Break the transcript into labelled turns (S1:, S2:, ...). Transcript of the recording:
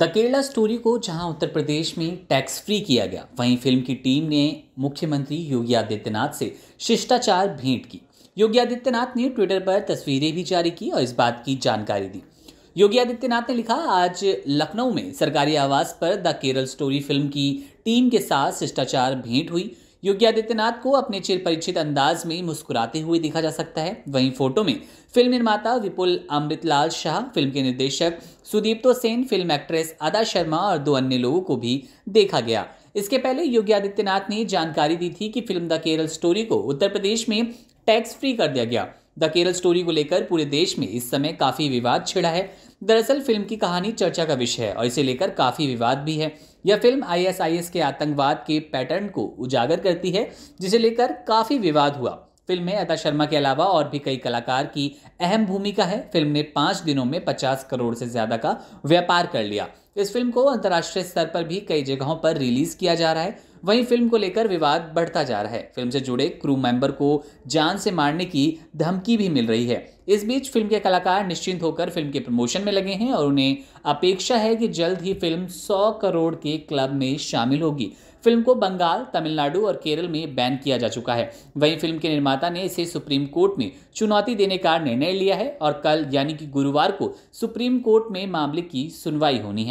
S1: the Kerala story को जहां उत्तर प्रदेश में टैक्स फ्री किया गया वहीं फिल्म की टीम ने मुख्यमंत्री योगी आदित्यनाथ से शिष्टाचार भेंट की योगी आदित्यनाथ ने ट्विटर पर तस्वीरें भी जारी की और इस बात की जानकारी दी योगी आदित्यनाथ ने लिखा आज लखनऊ में सरकारी आवास पर द केरल स्टोरी फिल्म की टीम के साथ शिष्टाचार भेंट हुई योगी आदित्यनाथ को अपने चिर परिचित अंदाज में मुस्कुराते हुए देखा जा सकता है वहीं फोटो में फिल्म निर्माता विपुल अमृतलाल शाह फिल्म के निर्देशक सुदीप्तो सेन फिल्म एक्ट्रेस अदा शर्मा और दो अन्य लोगों को भी देखा गया इसके पहले योगी आदित्यनाथ ने जानकारी दी थी कि फिल्म द केरल स्टोरी को उत्तर प्रदेश में टैक्स फ्री कर दिया गया द केरल स्टोरी को लेकर पूरे देश में इस समय काफ़ी विवाद छिड़ा है दरअसल फिल्म की कहानी चर्चा का विषय है और इसे लेकर काफ़ी विवाद भी है यह फिल्म आईएसआईएस के आतंकवाद के पैटर्न को उजागर करती है जिसे लेकर काफ़ी विवाद हुआ फिल्म में अता शर्मा के अलावा और भी कई कलाकार की अहम भूमिका है फिल्म ने पाँच दिनों में पचास करोड़ से ज़्यादा का व्यापार कर लिया इस फिल्म को अंतर्राष्ट्रीय स्तर पर भी कई जगहों पर रिलीज़ किया जा रहा है वहीं फिल्म को लेकर विवाद बढ़ता जा रहा है फिल्म से जुड़े क्रू मेंबर को जान से मारने की धमकी भी मिल रही है इस बीच फिल्म के कलाकार निश्चिंत होकर फिल्म के प्रमोशन में लगे हैं और उन्हें अपेक्षा है कि जल्द ही फिल्म 100 करोड़ के क्लब में शामिल होगी फिल्म को बंगाल तमिलनाडु और केरल में बैन किया जा चुका है वहीं फिल्म के निर्माता ने इसे सुप्रीम कोर्ट में चुनौती देने का निर्णय लिया है और कल यानी कि गुरुवार को सुप्रीम कोर्ट में मामले की सुनवाई होनी है